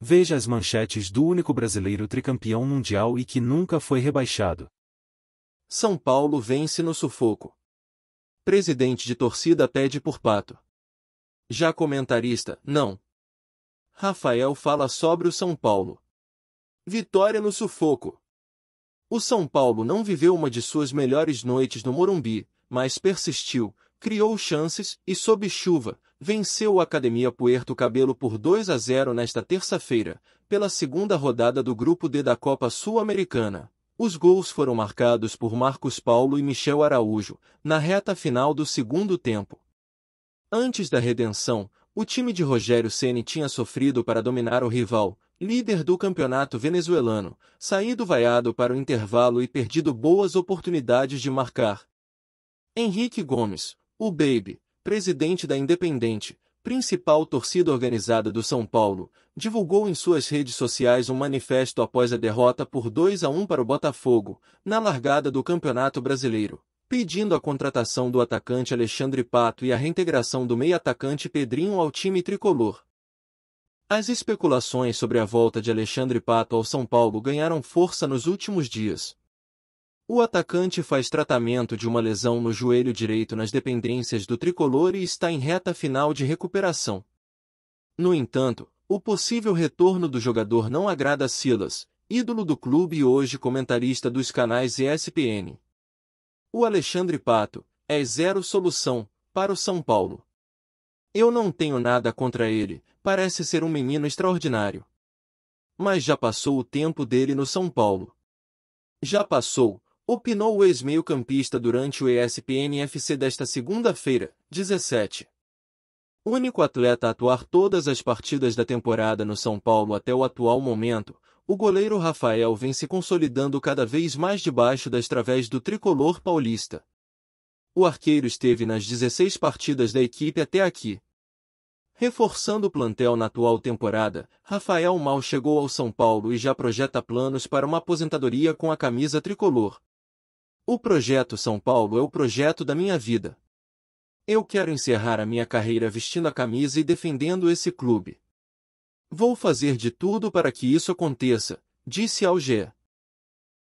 Veja as manchetes do único brasileiro tricampeão mundial e que nunca foi rebaixado. São Paulo vence no sufoco. Presidente de torcida pede por pato. Já comentarista, não. Rafael fala sobre o São Paulo. Vitória no sufoco. O São Paulo não viveu uma de suas melhores noites no Morumbi, mas persistiu, criou chances e, sob chuva, venceu o Academia Puerto Cabelo por 2 a 0 nesta terça-feira, pela segunda rodada do Grupo D da Copa Sul-Americana. Os gols foram marcados por Marcos Paulo e Michel Araújo, na reta final do segundo tempo. Antes da redenção, o time de Rogério Ceni tinha sofrido para dominar o rival, líder do campeonato venezuelano, saído vaiado para o intervalo e perdido boas oportunidades de marcar. Henrique Gomes, o Baby, presidente da Independente, principal torcida organizada do São Paulo, divulgou em suas redes sociais um manifesto após a derrota por 2 a 1 para o Botafogo, na largada do Campeonato Brasileiro, pedindo a contratação do atacante Alexandre Pato e a reintegração do meio-atacante Pedrinho ao time tricolor. As especulações sobre a volta de Alexandre Pato ao São Paulo ganharam força nos últimos dias, o atacante faz tratamento de uma lesão no joelho direito nas dependências do tricolor e está em reta final de recuperação. No entanto, o possível retorno do jogador não agrada a Silas, ídolo do clube e hoje comentarista dos canais ESPN. O Alexandre Pato é zero solução para o São Paulo. Eu não tenho nada contra ele, parece ser um menino extraordinário. Mas já passou o tempo dele no São Paulo. Já passou, Opinou o ex-meio-campista durante o ESPN FC desta segunda-feira, 17. Único atleta a atuar todas as partidas da temporada no São Paulo até o atual momento, o goleiro Rafael vem se consolidando cada vez mais debaixo das través do tricolor paulista. O arqueiro esteve nas 16 partidas da equipe até aqui. Reforçando o plantel na atual temporada, Rafael Mal chegou ao São Paulo e já projeta planos para uma aposentadoria com a camisa tricolor. O projeto São Paulo é o projeto da minha vida. Eu quero encerrar a minha carreira vestindo a camisa e defendendo esse clube. Vou fazer de tudo para que isso aconteça, disse Alger.